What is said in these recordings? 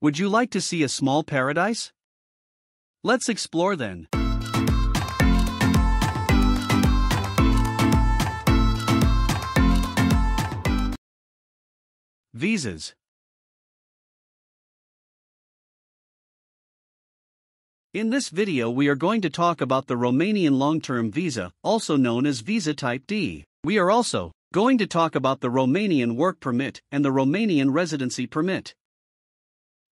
Would you like to see a small paradise? Let's explore then. Visas In this video we are going to talk about the Romanian long-term visa, also known as visa type D. We are also going to talk about the Romanian work permit and the Romanian residency permit.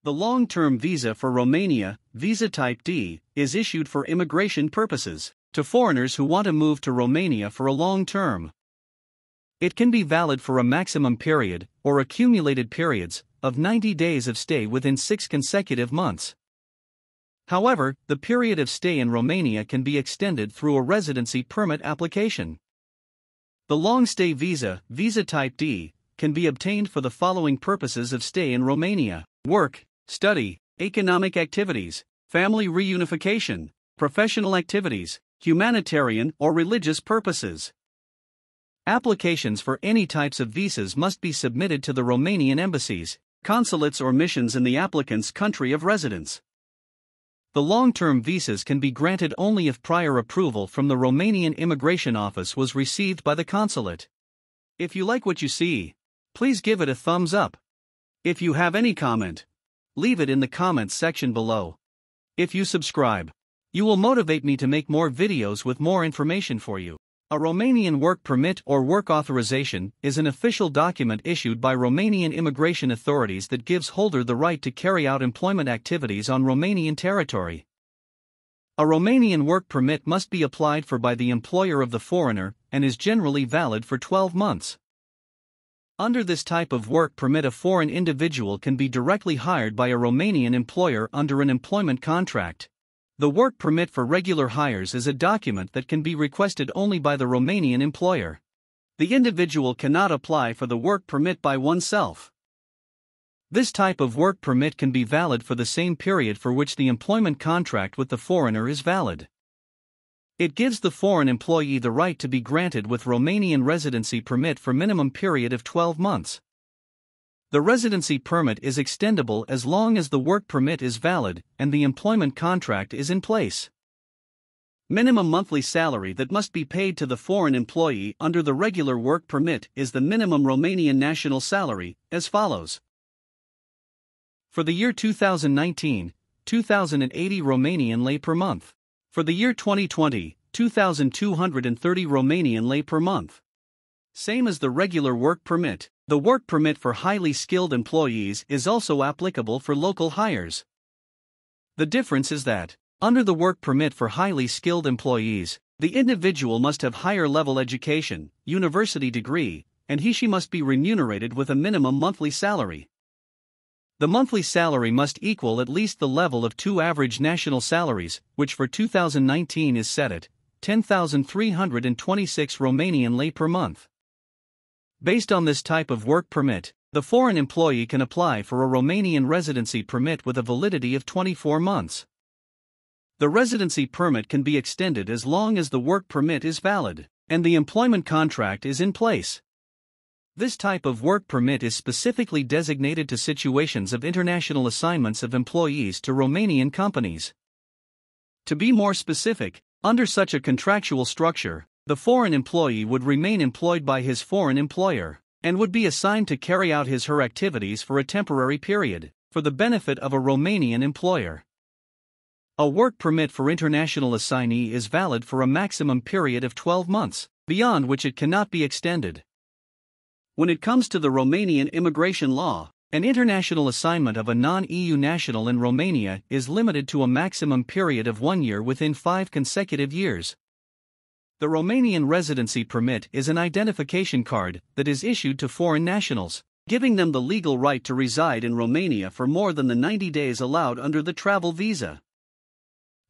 The long term visa for Romania, Visa Type D, is issued for immigration purposes to foreigners who want to move to Romania for a long term. It can be valid for a maximum period, or accumulated periods, of 90 days of stay within six consecutive months. However, the period of stay in Romania can be extended through a residency permit application. The long stay visa, Visa Type D, can be obtained for the following purposes of stay in Romania work, study, economic activities, family reunification, professional activities, humanitarian or religious purposes. Applications for any types of visas must be submitted to the Romanian embassies, consulates, or missions in the applicant's country of residence. The long term visas can be granted only if prior approval from the Romanian Immigration Office was received by the consulate. If you like what you see, please give it a thumbs up. If you have any comment, leave it in the comments section below. If you subscribe, you will motivate me to make more videos with more information for you. A Romanian work permit or work authorization is an official document issued by Romanian immigration authorities that gives holder the right to carry out employment activities on Romanian territory. A Romanian work permit must be applied for by the employer of the foreigner and is generally valid for 12 months. Under this type of work permit a foreign individual can be directly hired by a Romanian employer under an employment contract. The work permit for regular hires is a document that can be requested only by the Romanian employer. The individual cannot apply for the work permit by oneself. This type of work permit can be valid for the same period for which the employment contract with the foreigner is valid. It gives the foreign employee the right to be granted with Romanian residency permit for minimum period of 12 months. The residency permit is extendable as long as the work permit is valid and the employment contract is in place. Minimum monthly salary that must be paid to the foreign employee under the regular work permit is the minimum Romanian national salary, as follows. For the year 2019, 2080 Romanian lei per month. For the year 2020, 2,230 Romanian lei per month. Same as the regular work permit, the work permit for highly skilled employees is also applicable for local hires. The difference is that, under the work permit for highly skilled employees, the individual must have higher level education, university degree, and he she must be remunerated with a minimum monthly salary the monthly salary must equal at least the level of two average national salaries, which for 2019 is set at 10,326 Romanian lei per month. Based on this type of work permit, the foreign employee can apply for a Romanian residency permit with a validity of 24 months. The residency permit can be extended as long as the work permit is valid and the employment contract is in place. This type of work permit is specifically designated to situations of international assignments of employees to Romanian companies. To be more specific, under such a contractual structure, the foreign employee would remain employed by his foreign employer and would be assigned to carry out his her activities for a temporary period for the benefit of a Romanian employer. A work permit for international assignee is valid for a maximum period of 12 months, beyond which it cannot be extended. When it comes to the Romanian immigration law, an international assignment of a non EU national in Romania is limited to a maximum period of one year within five consecutive years. The Romanian residency permit is an identification card that is issued to foreign nationals, giving them the legal right to reside in Romania for more than the 90 days allowed under the travel visa.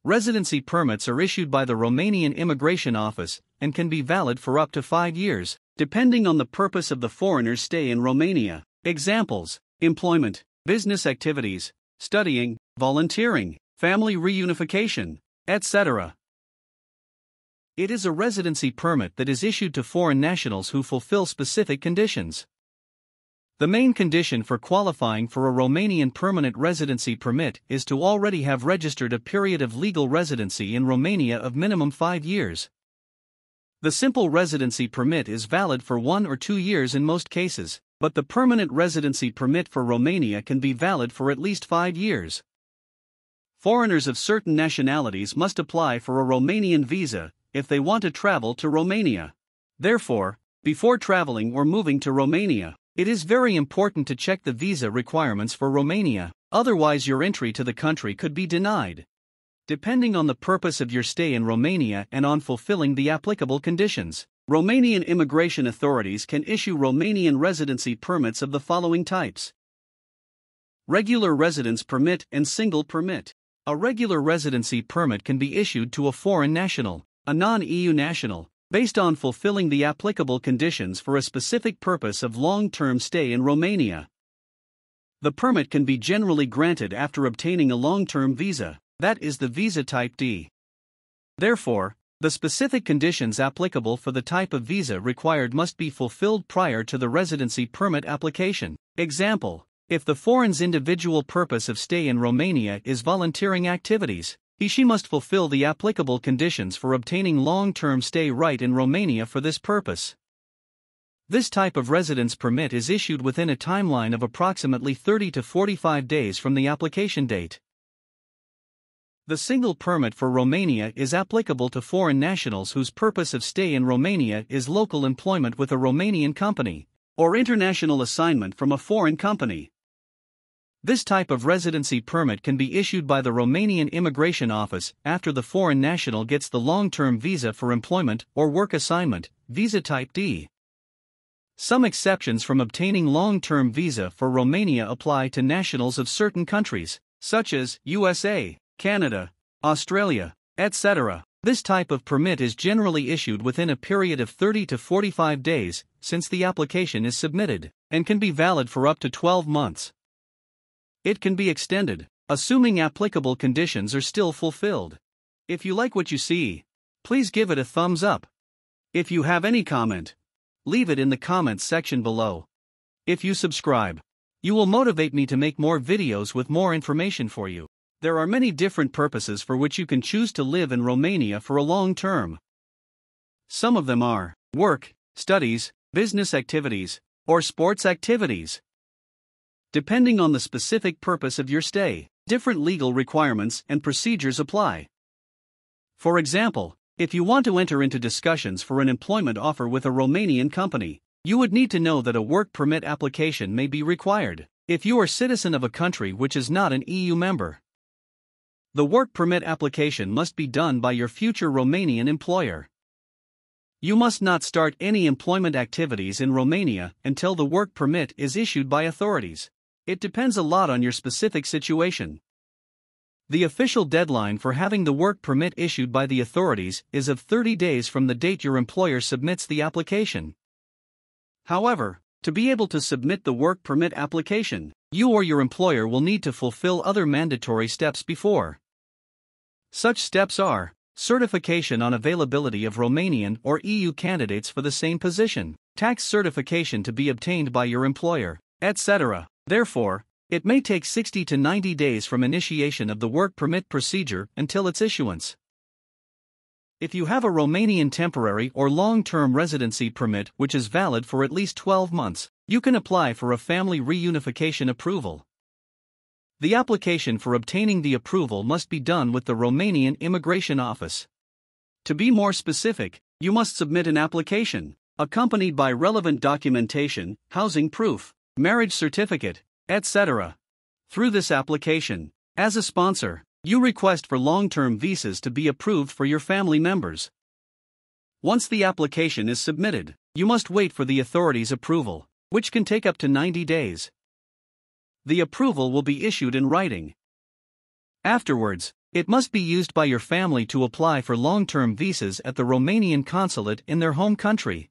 Residency permits are issued by the Romanian Immigration Office and can be valid for up to five years depending on the purpose of the foreigner's stay in Romania. Examples employment, business activities, studying, volunteering, family reunification, etc. It is a residency permit that is issued to foreign nationals who fulfill specific conditions. The main condition for qualifying for a Romanian permanent residency permit is to already have registered a period of legal residency in Romania of minimum five years. The simple residency permit is valid for one or two years in most cases, but the permanent residency permit for Romania can be valid for at least five years. Foreigners of certain nationalities must apply for a Romanian visa if they want to travel to Romania. Therefore, before traveling or moving to Romania, it is very important to check the visa requirements for Romania, otherwise, your entry to the country could be denied depending on the purpose of your stay in Romania and on fulfilling the applicable conditions. Romanian immigration authorities can issue Romanian residency permits of the following types Regular residence permit and single permit. A regular residency permit can be issued to a foreign national, a non EU national, based on fulfilling the applicable conditions for a specific purpose of long term stay in Romania. The permit can be generally granted after obtaining a long term visa, that is the visa type D. Therefore, the specific conditions applicable for the type of visa required must be fulfilled prior to the residency permit application. Example If the foreign's individual purpose of stay in Romania is volunteering activities, he she must fulfill the applicable conditions for obtaining long term stay right in Romania for this purpose. This type of residence permit is issued within a timeline of approximately 30 to 45 days from the application date. The single permit for Romania is applicable to foreign nationals whose purpose of stay in Romania is local employment with a Romanian company, or international assignment from a foreign company. This type of residency permit can be issued by the Romanian Immigration Office after the foreign national gets the long term visa for employment or work assignment, visa type D. Some exceptions from obtaining long term visa for Romania apply to nationals of certain countries, such as USA. Canada, Australia, etc. This type of permit is generally issued within a period of 30 to 45 days since the application is submitted and can be valid for up to 12 months. It can be extended, assuming applicable conditions are still fulfilled. If you like what you see, please give it a thumbs up. If you have any comment, leave it in the comments section below. If you subscribe, you will motivate me to make more videos with more information for you. There are many different purposes for which you can choose to live in Romania for a long term. Some of them are work, studies, business activities, or sports activities. Depending on the specific purpose of your stay, different legal requirements and procedures apply. For example, if you want to enter into discussions for an employment offer with a Romanian company, you would need to know that a work permit application may be required if you are citizen of a country which is not an EU member the work permit application must be done by your future Romanian employer. You must not start any employment activities in Romania until the work permit is issued by authorities. It depends a lot on your specific situation. The official deadline for having the work permit issued by the authorities is of 30 days from the date your employer submits the application. However, to be able to submit the work permit application, you or your employer will need to fulfill other mandatory steps before. Such steps are certification on availability of Romanian or EU candidates for the same position, tax certification to be obtained by your employer, etc. Therefore, it may take 60 to 90 days from initiation of the work permit procedure until its issuance. If you have a Romanian temporary or long term residency permit which is valid for at least 12 months, you can apply for a family reunification approval the application for obtaining the approval must be done with the Romanian Immigration Office. To be more specific, you must submit an application, accompanied by relevant documentation, housing proof, marriage certificate, etc. Through this application, as a sponsor, you request for long term visas to be approved for your family members. Once the application is submitted, you must wait for the authority's approval, which can take up to 90 days the approval will be issued in writing. Afterwards, it must be used by your family to apply for long term visas at the Romanian consulate in their home country.